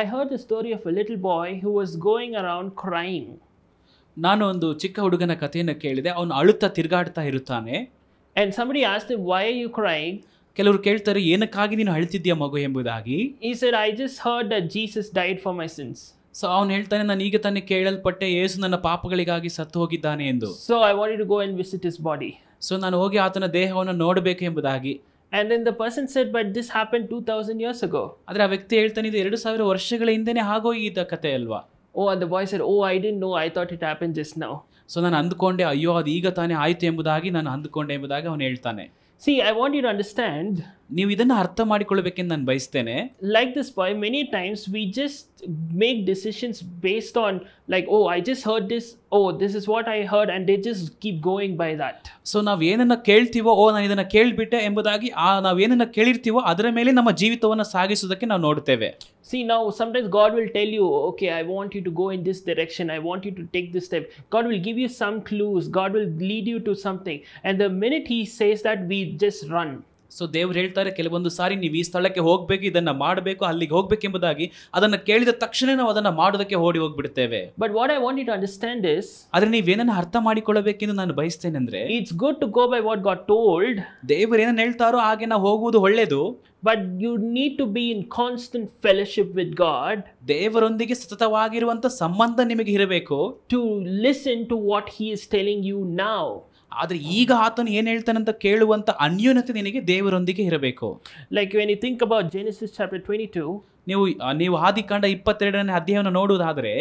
I heard the story of a little boy who was going around crying ನಾನು ಒಂದು ಚಿಕ್ಕ ಹುಡುಗನ ಕಥೆಯನ್ನು ಕೇಳಿದೆ ಅವನು ಅಳುತ್ತಾ ತಿರುಗಾಡ್ತಾ ಇರುತ್ತಾನೆ ಆ್ಯಂಡ್ ಸಮಡಿ ಆಸ್ ದಿ ವೈ ಯು ಕ್ರೈಂಗ್ ಕೆಲವರು ಕೇಳ್ತಾರೆ ಏನಕ್ಕಾಗಿ ನೀನು ಅಳ್ತಿದ್ಯಾ ಮಗು ಎಂಬುದಾಗಿ ಈ sir I just heard the Jesus died for my sins so ಅವನು ಹೇಳ್ತಾನೆ ನಾನು ಈಗ ತಾನೇ ಕೇಳಲ್ಪಟ್ಟೆ ಏಸು ನನ್ನ ಪಾಪಗಳಿಗಾಗಿ ಸತ್ತು ಹೋಗಿದ್ದಾನೆ ಎಂದು so I want to go and visit his body so ನಾನು ಹೋಗಿ ಆತನ ದೇಹವನ್ನು ನೋಡಬೇಕು ಎಂಬುದಾಗಿ And then the person said, but this happened 2000 years ago. ಆದರೆ ಆ ವ್ಯಕ್ತಿ ಹೇಳ್ತಾನೆ ಇದು ಎರಡು ಸಾವಿರ ವರ್ಷಗಳ ಹಿಂದೆನೇ ಆಗೋಗಿದ್ದ ಕತೆ ಅಲ್ವಾ oh and the boy said oh I didn't know I thought it happen just now so ನಾನು ಅಂದ್ಕೊಂಡೆ ಅಯ್ಯೋ ಅದು ಈಗ ತಾನೇ ಆಯಿತು ಎಂಬುದಾಗಿ ನಾನು ಅಂದ್ಕೊಂಡೆ ಎಂಬುದಾಗಿ ಅವನು ಹೇಳ್ತಾನೆ see I want you to understand ನೀವು ಇದನ್ನು ಅರ್ಥ ಮಾಡಿಕೊಳ್ಳಬೇಕೆಂದು ನಾನು ಬಯಸ್ತೇನೆ like this boy many times we just make decisions based on like oh I just heard this oh this is what I heard and they just keep going by that so ನಾವು ಏನನ್ನು ಕೇಳ್ತೀವೋ ಓ ನಾನು ಇದನ್ನು ಕೇಳಿಬಿಟ್ಟೆ ಎಂಬುದಾಗಿ ಆ ನಾವು ಏನನ್ನು ಕೇಳಿರ್ತೀವೋ ಅದರ ಮೇಲೆ ನಮ್ಮ ಜೀವಿತವನ್ನು ಸಾಗಿಸೋದಕ್ಕೆ ನಾವು ನೋಡ್ತೇವೆ ಸಿ ನಾವು sometimes God will tell you okay I want you to go in this direction I want you to take this step God will give you some clues God will lead you to something and the minute he says that we just run so ದೇವ್ರು ಹೇಳ್ತಾರೆ ಕೆಲವೊಂದು ಸಾರಿ ನೀವು ಈ ಸ್ಥಳಕ್ಕೆ ಹೋಗಬೇಕು ಇದನ್ನ ಮಾಡಬೇಕು ಅಲ್ಲಿಗೆ ಹೋಗಬೇಕೆಂಬುದಾಗಿ ಅದನ್ನು ಕೇಳಿದ ತಕ್ಷಣ ನಾವು ಅದನ್ನು ಮಾಡೋದಕ್ಕೆ ಓಡಿ ಹೋಗ್ಬಿಡ್ತೇವೆ but what I want it understand is ಆದರೆ ನೀವೇನನ್ನು ಅರ್ಥ ಮಾಡಿಕೊಳ್ಳಬೇಕೆಂದು ನಾನು ಬಯಸ್ತೇನೆ ಅಂದ್ರೆ it's good to go by what God told ದೇವರು ಏನನ್ನು ಹೇಳ್ತಾರೋ ಹಾಗೆ ನಾವು ಹೋಗುವುದು ಒಳ್ಳೆಯದು but you need to be in constant fellowship with God ದೇವರೊಂದಿಗೆ ಸತತವಾಗಿರುವಂಥ ಸಂಬಂಧ ನಿಮಗೆ ಇರಬೇಕು to listen to what he is telling you now ಆದರೆ ಈಗ ಆತನು ಏನು ಹೇಳ್ತಾನಂತ ಕೇಳುವಂತ ಅನ್ಯೂನತೆ ನಿನಗೆ ದೇವರೊಂದಿಗೆ ಇರಬೇಕು like when you think about Genesis chapter twenty two ನೀವು ನೀವು ಆದಿಕಾಂಡ ಇಪ್ಪತ್ತೆರಡನೇ ಅಧ್ಯಯನ ನೋಡುವುದಾದರೆ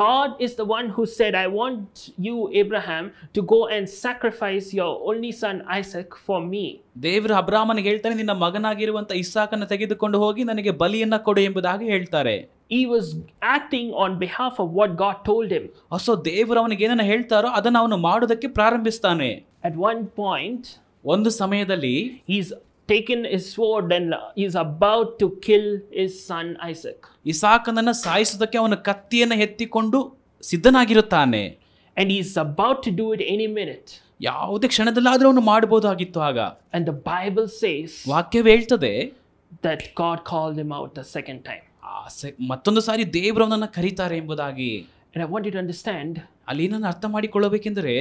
God is the one who said I want you Abraham to go and sacrifice your only son Isaac for me ದೇವರು ಅಬ್ರಾಹ್ಮನಿಗೆ ಹೇಳ್ತಾನೆ ನಿನ್ನ ಮಗನಾಗಿರುವಂತ ಇಸಾಕನ್ನು ತೆಗೆದುಕೊಂಡು ಹೋಗಿ ನನಗೆ ಬಲಿಯನ್ನು ಕೊಡು ಎಂಬುದಾಗಿ ಹೇಳ್ತಾರೆ he was acting on behalf of what God told him so ದೇವರು ಅವನಿಗೆ ಏನನ್ನ ಹೇಳ್ತಾರೋ ಅದನ್ನು ಅವನು ಮಾಡೋದಕ್ಕೆ ಪ್ರಾರಂಭಿಸ್ತಾನೆ At ಒನ್ ಪಾಯಿಂಟ್ ಒಂದು ಸಮಯದಲ್ಲಿ he's taking his sword and he's about to kill his son Isaac ಇಸಾಕನನ್ನ ಸಾಯಿಸೋದಕ್ಕೆ ಅವನು ಕತ್ತಿಯನ್ನು ಎತ್ತಿಕೊಂಡು ಸಿದ್ಧನಾಗಿರುತ್ತಾನೆ and he's about to do it any minute ಯಾವುದೇ ಕ್ಷಣದಲ್ಲಾದರೂ ಅವನು ಮಾಡಬಹುದಾಗಿತ್ತು ಆಗ ಅಂಡ್ ದ ಬೈಬಲ್ ಸೇಸ್ ವಾಕ್ಯವೇ ಹೇಳ್ತದೆ that God call them out the second time ಮತ್ತೊಂದು ಸಾರಿ ದೇವರು ಅವನನ್ನು ಕರೀತಾರೆ ಎಂಬುದಾಗಿ and I want to understand ಅಲ್ಲಿ ಏನನ್ನು ಅರ್ಥ ಮಾಡಿಕೊಳ್ಳಬೇಕೆಂದರೆ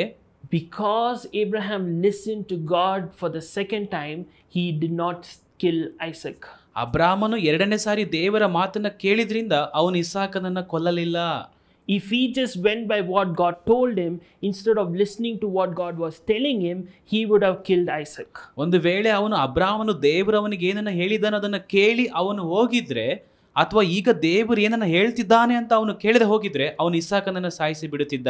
because Abraham listened to God for the second time, he did not kill Isaac. Abrahamanu ಎರಡನೇ sari devara ಮಾತನ್ನ kelidrinda ಅವನು ಇಸಾಕನನ್ನ kollalilla. If he just went by what God told him, instead of listening to what God was telling him, he would have killed Isaac. ಒಂದು ವೇಳೆ ಅವನು ಅಬ್ರಾಹ್ಮನು ದೇವರವನಿಗೆ ಏನನ್ನ ಹೇಳಿದಾನ adanna keli avanu hogidre athwa iga ದೇವರು enanna ಹೇಳ್ತಿದ್ದಾನೆ anta avanu kelide hogidre avanu ಇಸಾಕನನ್ನ saayisi ಬಿಡುತ್ತಿದ್ದ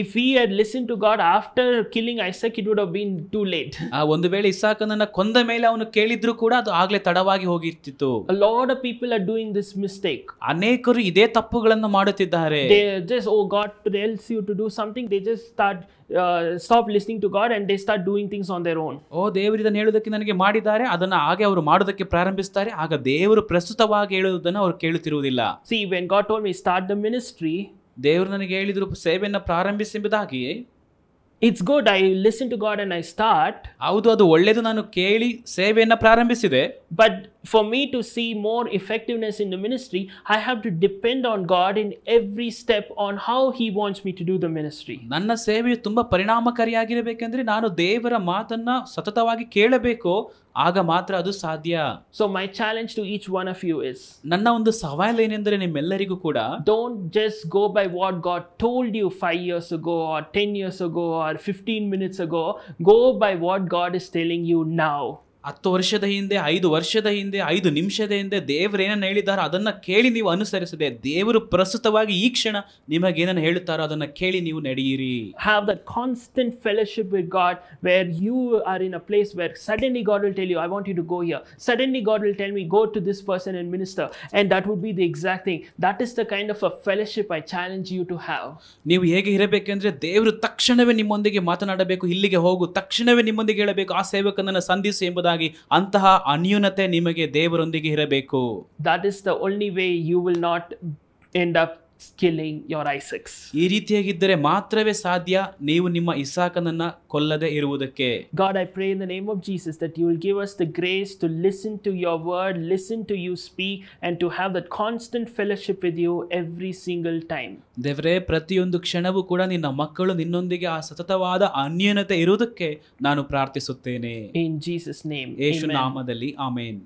if he had listen to God after killing Isaac it would have been too late ಆ ಒಂದು ವೇಳೆ ಇಸಾಕನನ್ನ ಕೊಂದ ಮೇಲೆ ಅವನು ಕೇಳಿದ್ರು ಕೂಡ ಅದು ಆಗ್ಲೇ ತಡವಾಗಿ ಹೋಗಿರ್ತಿತ್ತು lot of people are doing this mistake ಅನೇಕರು ಇದೇ ತಪ್ಪುಗಳನ್ನು ಮಾಡುತ್ತಿದ್ದಾರೆ they just oh God to tells you to do something they just start stop listening to God and they start doing things on their own oh ದೇವರು ಇದನ್ನು ಹೇಳೋದಕ್ಕೆ ನನಗೆ ಮಾಡಿದ್ದಾರೆ ಅದನ್ನ ಹಾಗೆ ಅವರು ಮಾಡೋದಕ್ಕೆ ಪ್ರಾರಂಭಿಸ್ತಾರೆ ಆಗ ದೇವರು ಪ್ರಸ್ತುತವಾಗಿ ಹೇಳುವುದನ್ನು ಅವರು ಕೇಳುತ್ತಿರುವುದಿಲ್ಲ see when God told me start the ministry ದೇವರು ನನಗೆ ಹೇಳಿದ್ರು ಸೇವೆಯನ್ನು ಪ್ರಾರಂಭಿಸೆಂಬುದಾಗಿಯೇ it's good I listen to God and I start ಹೌದು ಅದು ಒಳ್ಳೆಯದು ನಾನು ಕೇಳಿ ಸೇವೆಯನ್ನು ಪ್ರಾರಂಭಿಸಿದೆ but for me to see more effectiveness in the ministry I have to depend on God in every step on how he wants me to do the ministry ನನ್ನ ಸೇವೆಯು ತುಂಬ ಪರಿಣಾಮಕಾರಿಯಾಗಿರಬೇಕೆಂದರೆ ನಾನು ದೇವರ ಮಾತನ್ನು ಸತತವಾಗಿ ಕೇಳಬೇಕು ಆಗ ಮಾತ್ರ ಅದು ಸಾಧ್ಯ so my challenge to each one of you is ನನ್ನ ಒಂದು ಸವಾಲ್ ಏನೆಂದರೆ ನಿಮ್ಮೆಲ್ಲರಿಗೂ ಕೂಡ don't just go by what God told you five years go or ten years go or fifteen minutes go go by what God is telling you now ಹತ್ತು ವರ್ಷದ ಹಿಂದೆ ಐದು ವರ್ಷದ ಹಿಂದೆ ಐದು ನಿಮಿಷದ ಹಿಂದೆ ದೇವರು ಏನನ್ನು ಹೇಳಿದ್ದಾರೋ ಅದನ್ನು ಕೇಳಿ ನೀವು ಅನುಸರಿಸದೆ ದೇವರು ಪ್ರಸ್ತುತವಾಗಿ ಈ ಕ್ಷಣ ನಿಮಗೇನನ್ನು ಹೇಳುತ್ತಾರೋ ಅದನ್ನು ಕೇಳಿ ನೀವು ನಡೆಯಿರಿ have the constant fellowship with God where you are in a place where suddenly God will tell you I want you to go here suddenly God will tell me go to this person and minister and that would be the exact thing that is the kind of a fellowship I challenge you to have ನೀವು ಹೇಗೆ ಇರಬೇಕೆಂದ್ರೆ ದೇವರು ತಕ್ಷಣವೇ ನಿಮ್ಮೊಂದಿಗೆ ಮಾತನಾಡಬೇಕು ಇಲ್ಲಿಗೆ ಹೋಗು ತಕ್ಷಣವೇ ನಿಮ್ಮೊಂದಿಗೆ ಹೇಳಬೇಕು ಆ ಸೇವಕನನ್ನು ಸಂಧಿಸಿ ಎಂಬುದಾಗಿ ಅಂತಹ ಅನ್ಯೂನತೆ ನಿಮಗೆ ದೇವರೊಂದಿಗೆ ಇರಬೇಕು that is the only way you will not end up killing your Isaacs ಈ ರೀತಿಯಾಗಿದ್ದರೆ ಮಾತ್ರವೇ ಸಾಧ್ಯ ನೀವು ನಿಮ್ಮ ಇಸಾಕನನ್ನ ಕೊಲ್ಲದೆ ಇರುವುದಕ್ಕೆ God I pray in the name of Jesus that you will give us the grace to listen to your word listen to you speak and to have that constant fellowship with you every single time ದೇವರೇ ಪ್ರತಿಯೊಂದು ಕ್ಷಣವೂ ಕೂಡ ನಿನ್ನ ಮಕ್ಕಳು ನಿನ್ನೊಂದಿಗೆ ಆ ಸತತವಾದ ಅನ್ಯೂನತೆ ಇರುವುದಕ್ಕೆ ನಾನು ಪ್ರಾರ್ಥಿಸುತ್ತೇನೆ ಇನ್ ಜೀಸಸ್ ನೇಮ್ ಯೇಸು ನಾಮದಲ್ಲಿ ಆಮೇನ್